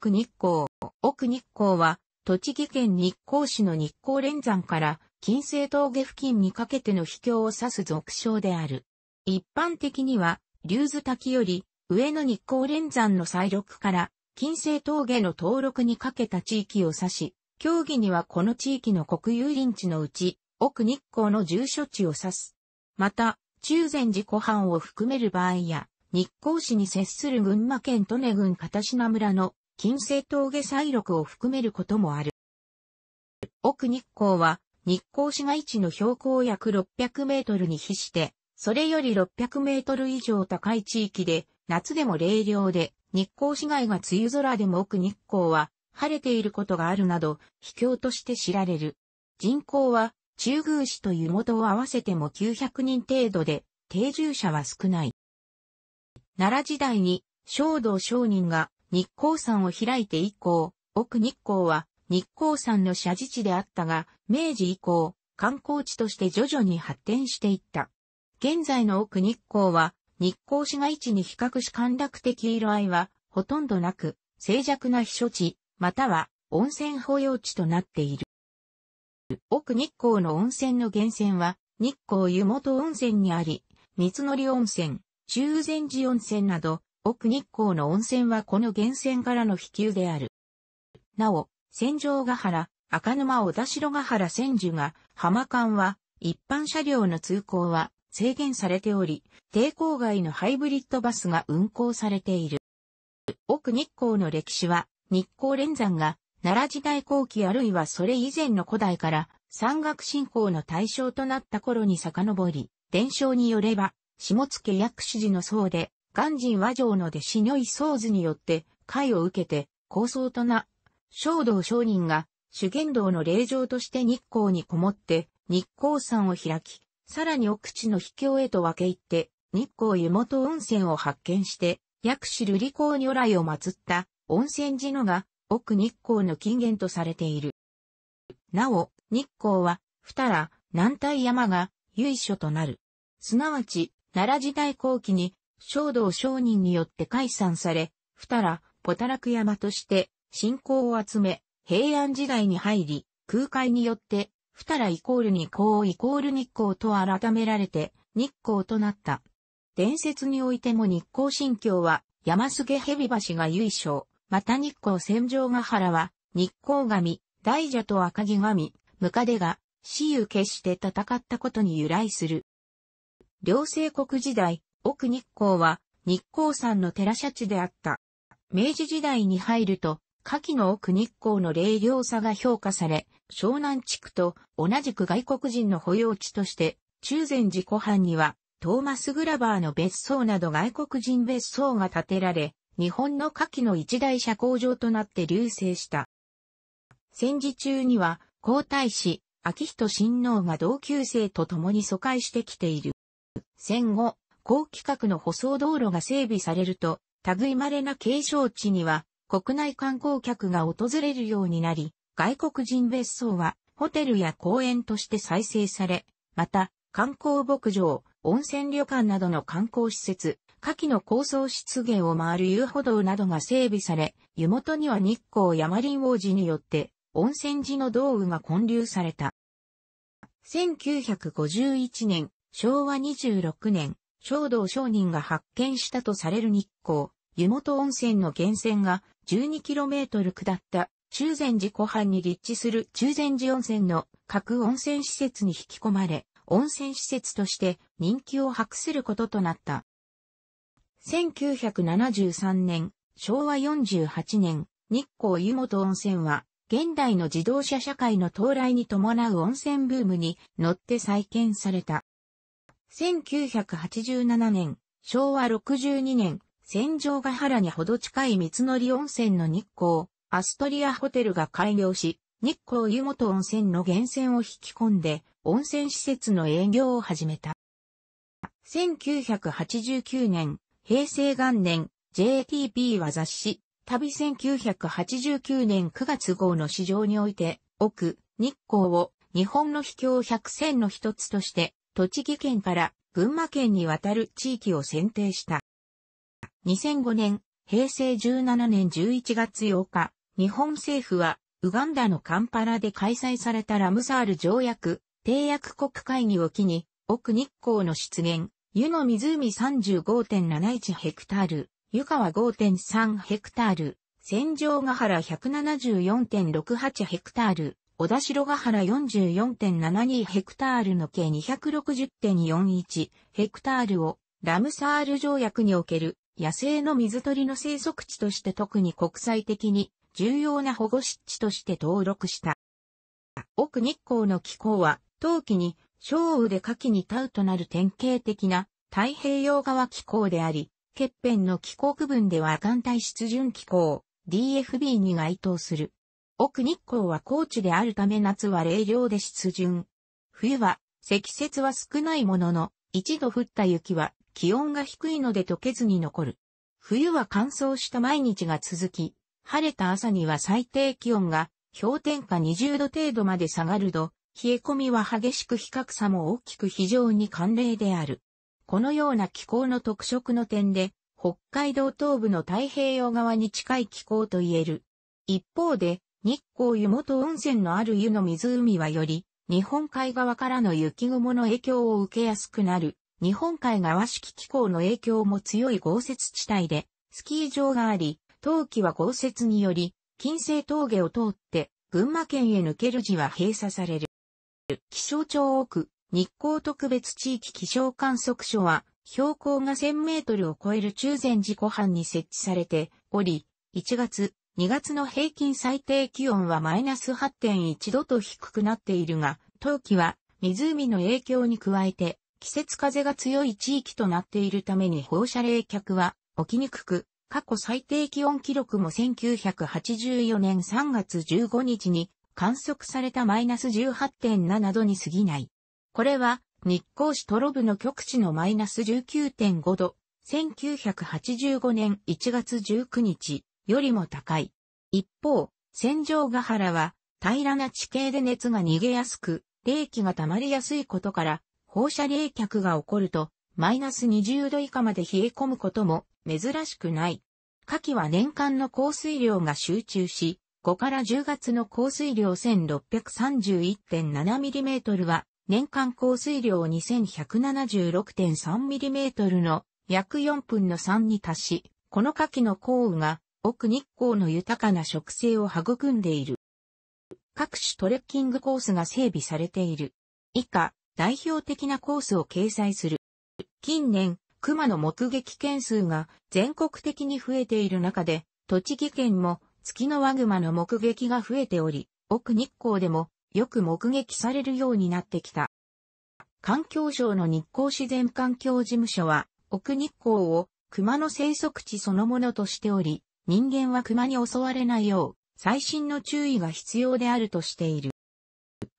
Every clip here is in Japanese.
奥日光。奥日光は、栃木県日光市の日光連山から金星峠付近にかけての秘境を指す俗称である。一般的には、竜頭滝より上の日光連山の再録から金星峠の登録にかけた地域を指し、競技にはこの地域の国有林地のうち、奥日光の住所地を指す。また、中禅寺湖畔を含める場合や、日光市に接する群馬県利根郡片品村の金星峠彩録を含めることもある。奥日光は日光市街地の標高約600メートルに比して、それより600メートル以上高い地域で、夏でも冷涼で、日光市街が梅雨空でも奥日光は晴れていることがあるなど、秘境として知られる。人口は中宮市と湯本を合わせても900人程度で、定住者は少ない。奈良時代に、小道商人が日光山を開いて以降、奥日光は日光山の社寺地であったが、明治以降、観光地として徐々に発展していった。現在の奥日光は、日光市街地に比較し陥落的色合いは、ほとんどなく、静寂な避暑地、または温泉保養地となっている。奥日光の温泉の源泉は、日光湯本温泉にあり、三つ乗温泉、中禅寺温泉など、奥日光の温泉はこの源泉からの飛球である。なお、戦場ヶ原、赤沼小田代ヶ原千住が浜間は一般車両の通行は制限されており、抵抗外のハイブリッドバスが運行されている。奥日光の歴史は日光連山が奈良時代後期あるいはそれ以前の古代から山岳信仰の対象となった頃に遡り、伝承によれば、下野薬師寺の僧で、鑑真和上の弟子如意宗図によって、会を受けて、高層とな、小道商人が、主言道の霊場として日光にこもって、日光山を開き、さらに奥地の秘境へと分け入って、日光湯本温泉を発見して、薬師瑠璃光如来を祀った温泉寺のが、奥日光の金源とされている。なお、日光は、二良、南大山が、由緒となる。すなわち、奈良時代後期に、衝道商人によって解散され、二ら、ポタラク山として信仰を集め、平安時代に入り、空海によって、二らイコール二光イコール日光と改められて、日光となった。伝説においても日光神教は、山菅蛇橋が由緒、また日光戦場ヶ原は、日光神、大蛇と赤城神、ムカデが、死ゆ決して戦ったことに由来する。両西国時代、奥日光は日光山の寺社地であった。明治時代に入ると、夏季の奥日光の霊量さが評価され、湘南地区と同じく外国人の保養地として、中禅寺湖畔には、トーマス・グラバーの別荘など外国人別荘が建てられ、日本の夏季の一大社交場となって隆盛した。戦時中には、皇太子、秋仁親王が同級生と共に疎開してきている。戦後、高規格の舗装道路が整備されると、類稀な景勝地には国内観光客が訪れるようになり、外国人別荘はホテルや公園として再生され、また観光牧場、温泉旅館などの観光施設、下記の高層湿原を回る遊歩道などが整備され、湯元には日光山林王子によって温泉寺の道具が建立された。1951年、昭和26年、正道商人が発見したとされる日光、湯本温泉の源泉が 12km 下った中禅寺湖畔に立地する中禅寺温泉の各温泉施設に引き込まれ、温泉施設として人気を博することとなった。1973年、昭和48年、日光湯本温泉は、現代の自動車社会の到来に伴う温泉ブームに乗って再建された。1987年、昭和62年、戦場ヶ原にほど近い三則温泉の日光、アストリアホテルが開業し、日光湯本温泉の源泉を引き込んで、温泉施設の営業を始めた。1989年、平成元年、JTB は雑誌、旅1989年9月号の市場において、奥、日光を日本の秘境百選の一つとして栃木県から群馬県にわたる地域を選定した。2005年、平成17年11月8日、日本政府は、ウガンダのカンパラで開催されたラムサール条約、締約国会議を機に、奥日光の出現、湯の湖35.71ヘクタール、湯川5.3ヘクタール、戦場ヶ原174.68ヘクタール、小田城ヶ原44.72ヘクタールの計260.41ヘクタールをラムサール条約における野生の水鳥の生息地として特に国際的に重要な保護湿地として登録した。奥日光の気候は、冬季に、小雨で夏季にタウとなる典型的な太平洋側気候であり、欠片の気候区分では寒帯湿潤気候、DFB に該当する。奥日光は高地であるため夏は冷涼で湿潤。冬は積雪は少ないものの、一度降った雪は気温が低いので溶けずに残る。冬は乾燥した毎日が続き、晴れた朝には最低気温が氷点下20度程度まで下がると、冷え込みは激しく比較差も大きく非常に寒冷である。このような気候の特色の点で、北海道東部の太平洋側に近い気候と言える。一方で、日光湯元温泉のある湯の湖はより、日本海側からの雪雲の影響を受けやすくなる、日本海側式気候の影響も強い豪雪地帯で、スキー場があり、冬季は豪雪により、金星峠を通って、群馬県へ抜ける時は閉鎖される。気象庁奥、日光特別地域気象観測所は、標高が1000メートルを超える中禅寺湖畔に設置されており、1月、2月の平均最低気温はマイナス8.1度と低くなっているが、冬季は湖の影響に加えて季節風が強い地域となっているために放射冷却は起きにくく、過去最低気温記録も1984年3月15日に観測されたマイナス18.7度に過ぎない。これは日光市トロブの極地のマイナス19.5度、1985年1月19日、よりも高い。一方、戦場ヶ原は平らな地形で熱が逃げやすく、冷気が溜まりやすいことから、放射冷却が起こると、マイナス20度以下まで冷え込むことも珍しくない。夏季は年間の降水量が集中し、5から10月の降水量 1631.7mm は、年間降水量 2176.3mm の約4分の3に達し、この夏季の降雨が奥日光の豊かな植生を育んでいる。各種トレッキングコースが整備されている。以下、代表的なコースを掲載する。近年、熊の目撃件数が全国的に増えている中で、栃木県も月のワグマの目撃が増えており、奥日光でもよく目撃されるようになってきた。環境省の日光自然環境事務所は、奥日光を熊の生息地そのものとしており、人間は熊に襲われないよう、最新の注意が必要であるとしている。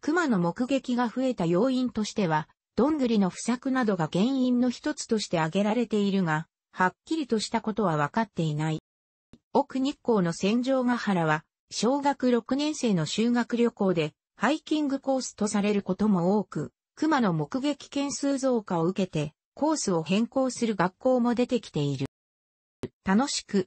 熊の目撃が増えた要因としては、どんぐりの不作などが原因の一つとして挙げられているが、はっきりとしたことは分かっていない。奥日光の戦場ヶ原は、小学6年生の修学旅行で、ハイキングコースとされることも多く、熊の目撃件数増加を受けて、コースを変更する学校も出てきている。楽しく、